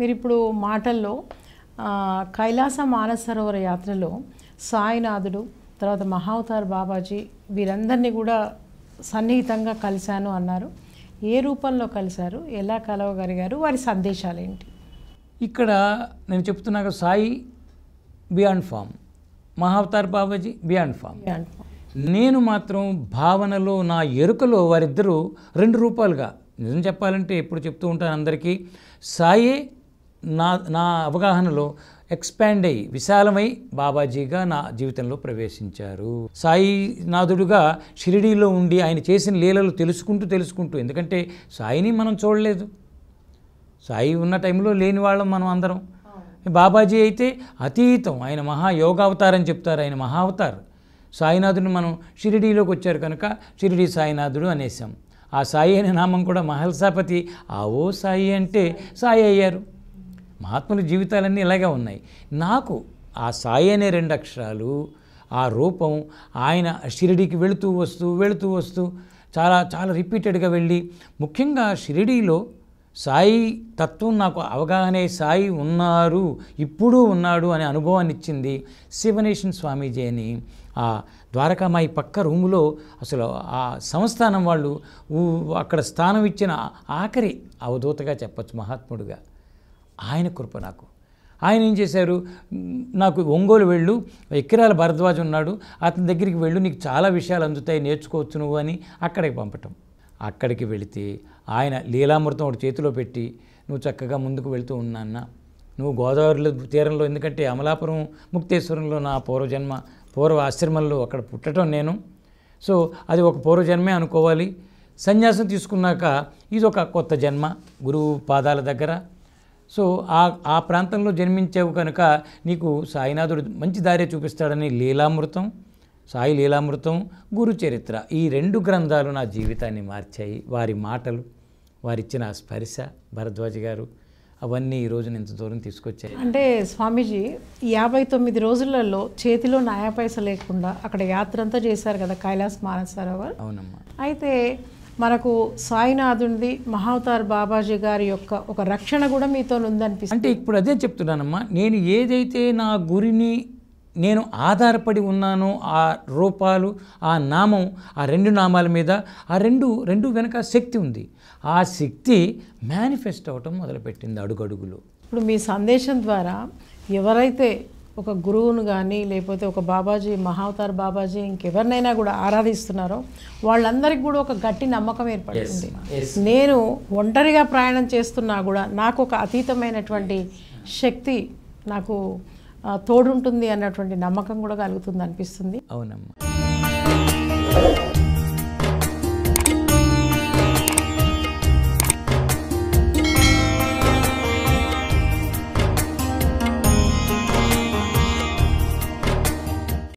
మీరు ఇప్పుడు మాటల్లో కైలాస మానసరోవర యాత్రలో సాయినాథుడు తర్వాత మహావతార్ బాబాజీ వీరందరినీ కూడా సన్నిహితంగా కలిశాను అన్నారు ఏ రూపంలో కలిశారు ఎలా కలవగలిగారు వారి సందేశాలు ఏంటి ఇక్కడ నేను చెప్తున్నా Sai beyond form Mahavatar Babaji beyond form నేను మాత్రం భావనలో నా ఎరుకలో వారిద్దరూ రెండు రూపాలుగా నిజం చెప్పాలంటే ఎప్పుడు చెప్తూ ఉంటాను అందరికీ సాయే నా నా అవగాహనలో ఎక్స్పాండ్ అయ్యి విశాలమై బాబాజీగా నా జీవితంలో ప్రవేశించారు సాయినాథుడుగా షిరిడీలో ఉండి ఆయన చేసిన లీలలు తెలుసుకుంటూ తెలుసుకుంటూ ఎందుకంటే సాయిని మనం చూడలేదు సాయి ఉన్న టైంలో లేని వాళ్ళం మనం అందరం బాబాజీ అయితే అతీతం ఆయన మహాయోగావతారని చెప్తారు ఆయన మహావతారు సాయినాథుడిని మనం షిరిడీలోకి వచ్చారు కనుక షిరిడి సాయినాథుడు అనేసాం ఆ సాయి అనే నామం కూడా మహల్సాపతి ఆ ఓ సాయి అంటే సాయి అయ్యారు మహాత్ముల జీవితాలన్నీ ఇలాగే ఉన్నాయి నాకు ఆ సాయి అనే రెండు అక్షరాలు ఆ రూపం ఆయన షిరిడికి వెళుతూ వస్తూ వెళుతూ వస్తూ చాలా చాలా రిపీటెడ్గా వెళ్ళి ముఖ్యంగా షిరిడీలో సాయి తత్వం నాకు అవగాహనే సాయి ఉన్నారు ఇప్పుడు ఉన్నాడు అనే అనుభవాన్ని ఇచ్చింది శివనేషన్ స్వామీజీ అని ఆ ద్వారకామాయి పక్క రూములో అసలు ఆ సంస్థానం వాళ్ళు అక్కడ స్థానం ఇచ్చిన ఆఖరి అవధూతగా చెప్పచ్చు మహాత్ముడుగా ఆయన కృప నాకు ఆయన ఏం చేశారు నాకు ఒంగోలు వెళ్ళు ఎక్కిరాల భరద్వాజ్ ఉన్నాడు అతని దగ్గరికి వెళ్ళు నీకు చాలా విషయాలు అందుతాయి నేర్చుకోవచ్చు నువ్వు అని అక్కడికి పంపటం అక్కడికి వెళితే ఆయన లీలామృతం ఒకటి చేతిలో పెట్టి నువ్వు చక్కగా ముందుకు వెళుతూ ఉన్నాన్న నువ్వు గోదావరిలో తీరంలో ఎందుకంటే అమలాపురం ముక్తేశ్వరంలో నా పూర్వజన్మ పూర్వ ఆశ్రమంలో అక్కడ పుట్టడం నేను సో అది ఒక పూర్వజన్మే అనుకోవాలి సన్యాసం తీసుకున్నాక ఇది ఒక కొత్త జన్మ గురువు పాదాల దగ్గర సో ఆ ఆ ప్రాంతంలో జన్మించావు కనుక నీకు సాయినాథుడు మంచి దారి చూపిస్తాడని లీలామృతం సాయి లీలామృతం గురు చరిత్ర ఈ రెండు గ్రంథాలు నా జీవితాన్ని మార్చాయి వారి మాటలు వారిచ్చిన స్పర్శ భరద్వాజ్ గారు అవన్నీ ఈ ఇంత దూరం తీసుకొచ్చాయి అంటే స్వామీజీ యాభై తొమ్మిది రోజులలో చేతిలో నాయా పైస లేకుండా అక్కడ యాత్ర అంతా చేశారు కదా కైలాస్ మానసరోవర్ అవునమ్మా అయితే మనకు సాయినాథునిది మహావతార్ బాబాజీ గారి యొక్క ఒక రక్షణ కూడా మీతో ఉందనిపిస్తుంది అంటే ఇప్పుడు అదే చెప్తున్నానమ్మా నేను ఏదైతే నా గురిని నేను ఆధారపడి ఉన్నాను ఆ రూపాలు ఆ నామం ఆ రెండు నామాల మీద ఆ రెండు రెండు వెనక శక్తి ఉంది ఆ శక్తి మేనిఫెస్ట్ అవటం మొదలుపెట్టింది అడుగడుగులు ఇప్పుడు మీ సందేశం ద్వారా ఎవరైతే ఒక గురువును కానీ లేకపోతే ఒక బాబాజీ మహావతార్ బాబాజీ ఇంకెవరినైనా కూడా ఆరాధిస్తున్నారో వాళ్ళందరికీ కూడా ఒక గట్టి నమ్మకం ఏర్పడుతుంది నేను ఒంటరిగా ప్రయాణం చేస్తున్నా కూడా నాకు ఒక అతీతమైనటువంటి శక్తి నాకు తోడుంటుంది అన్నటువంటి నమ్మకం కూడా కలుగుతుంది అనిపిస్తుంది అవునమ్మా